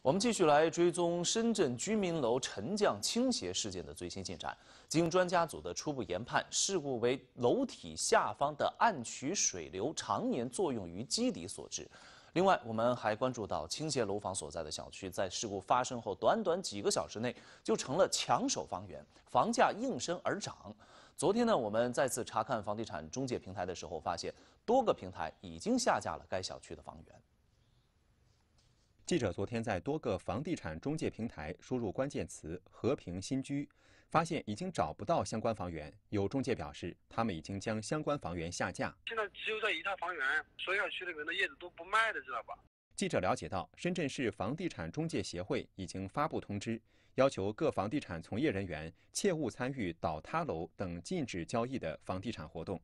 我们继续来追踪深圳居民楼沉降倾斜事件的最新进展。经专家组的初步研判，事故为楼体下方的暗渠水流常年作用于基底所致。另外，我们还关注到倾斜楼房所在的小区，在事故发生后短短几个小时内就成了抢手房源，房价应声而涨。昨天呢，我们再次查看房地产中介平台的时候，发现多个平台已经下架了该小区的房源。记者昨天在多个房地产中介平台输入关键词“和平新居”，发现已经找不到相关房源。有中介表示，他们已经将相关房源下架。现在只有这一套房源，所有小区里面的业主都不卖的，知道吧？记者了解到，深圳市房地产中介协会已经发布通知，要求各房地产从业人员切勿参与倒塌楼等禁止交易的房地产活动。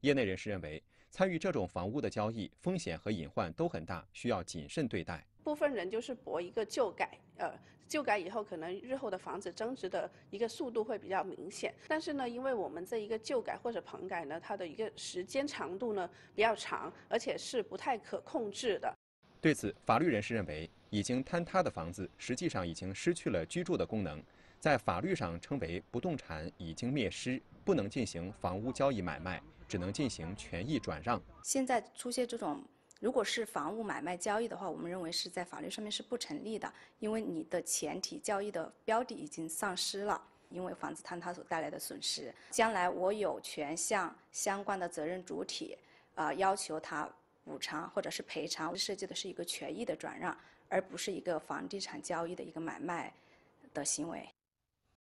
业内人士认为，参与这种房屋的交易，风险和隐患都很大，需要谨慎对待。部分人就是博一个旧改，呃，旧改以后可能日后的房子增值的一个速度会比较明显。但是呢，因为我们这一个旧改或者棚改呢，它的一个时间长度呢比较长，而且是不太可控制的。对此，法律人士认为，已经坍塌的房子实际上已经失去了居住的功能，在法律上称为不动产已经灭失，不能进行房屋交易买卖，只能进行权益转让。现在出现这种。如果是房屋买卖交易的话，我们认为是在法律上面是不成立的，因为你的前提交易的标的已经丧失了，因为房子坍塌所带来的损失，将来我有权向相关的责任主体，啊要求他补偿或者是赔偿，涉及的是一个权益的转让，而不是一个房地产交易的一个买卖的行为。